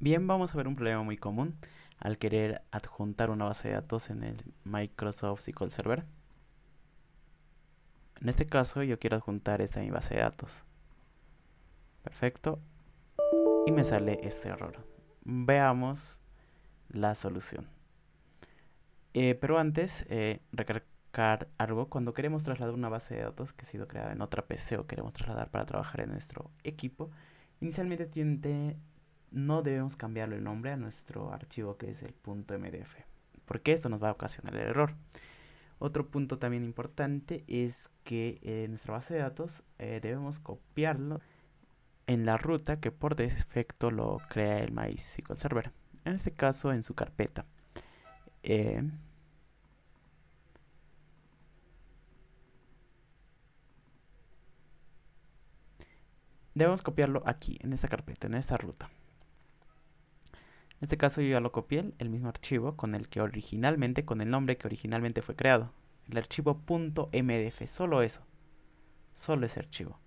Bien, vamos a ver un problema muy común al querer adjuntar una base de datos en el Microsoft SQL Server. En este caso yo quiero adjuntar esta mi base de datos. Perfecto. Y me sale este error. Veamos la solución. Eh, pero antes, recargar eh, recalcar algo. Cuando queremos trasladar una base de datos que ha sido creada en otra PC o queremos trasladar para trabajar en nuestro equipo, inicialmente tiene no debemos cambiarle el nombre a nuestro archivo que es el .mdf, porque esto nos va a ocasionar el error. Otro punto también importante es que en eh, nuestra base de datos eh, debemos copiarlo en la ruta que por defecto lo crea el MySQL Server, en este caso en su carpeta. Eh, debemos copiarlo aquí, en esta carpeta, en esta ruta. En este caso yo ya lo copié, el mismo archivo con el que originalmente, con el nombre que originalmente fue creado. El archivo .mdf, solo eso. Solo ese archivo.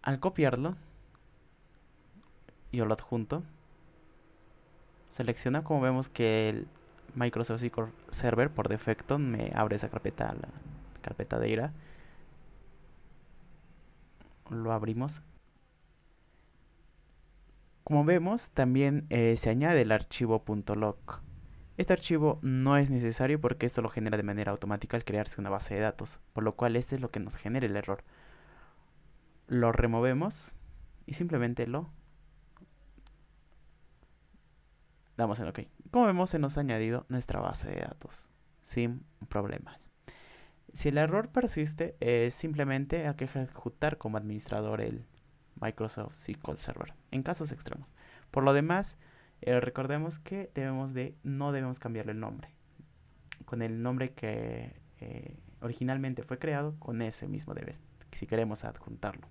Al copiarlo, yo lo adjunto. selecciona como vemos que el Microsoft SQL Server por defecto me abre esa carpeta, la carpeta de ira. Lo abrimos como vemos, también eh, se añade el archivo .log. Este archivo no es necesario porque esto lo genera de manera automática al crearse una base de datos, por lo cual este es lo que nos genera el error. Lo removemos y simplemente lo damos en OK. Como vemos, se nos ha añadido nuestra base de datos sin problemas. Si el error persiste, simplemente hay que ejecutar como administrador el, Microsoft SQL Server, en casos extremos. Por lo demás, eh, recordemos que debemos de, no debemos cambiarle el nombre. Con el nombre que eh, originalmente fue creado, con ese mismo debes, si queremos adjuntarlo.